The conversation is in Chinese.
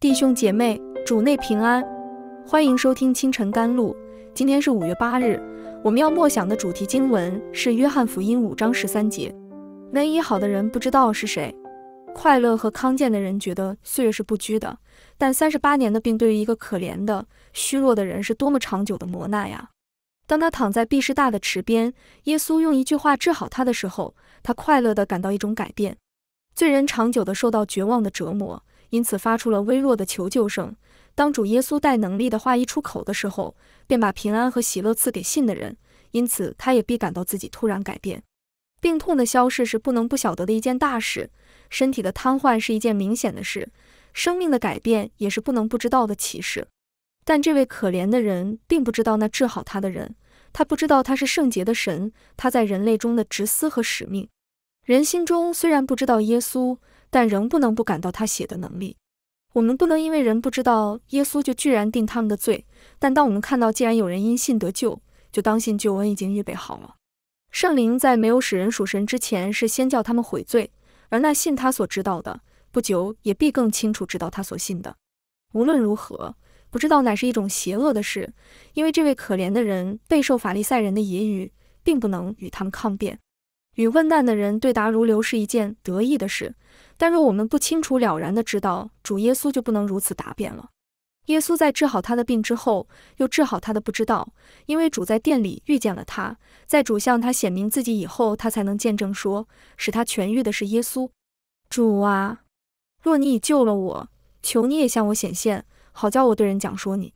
弟兄姐妹，主内平安，欢迎收听清晨甘露。今天是五月八日，我们要默想的主题经文是《约翰福音》五章十三节。没医好的人不知道是谁，快乐和康健的人觉得岁月是不居的，但三十八年的病对于一个可怜的、虚弱的人是多么长久的磨难呀！当他躺在毕士大的池边，耶稣用一句话治好他的时候，他快乐地感到一种改变。罪人长久地受到绝望的折磨。因此发出了微弱的求救声。当主耶稣带能力的话一出口的时候，便把平安和喜乐赐给信的人。因此，他也必感到自己突然改变。病痛的消逝是不能不晓得的一件大事，身体的瘫痪是一件明显的事，生命的改变也是不能不知道的启示。但这位可怜的人并不知道那治好他的人，他不知道他是圣洁的神，他在人类中的职司和使命。人心中虽然不知道耶稣，但仍不能不感到他写的能力。我们不能因为人不知道耶稣就居然定他们的罪。但当我们看到，既然有人因信得救，就当信救恩已经预备好了。圣灵在没有使人属神之前，是先叫他们悔罪。而那信他所知道的，不久也必更清楚知道他所信的。无论如何，不知道乃是一种邪恶的事，因为这位可怜的人备受法利赛人的揶揄，并不能与他们抗辩。与问难的人对答如流是一件得意的事，但若我们不清楚了然的知道主耶稣，就不能如此答辩了。耶稣在治好他的病之后，又治好他的不知道，因为主在殿里遇见了他，在主向他显明自己以后，他才能见证说，使他痊愈的是耶稣。主啊，若你已救了我，求你也向我显现，好叫我对人讲说你。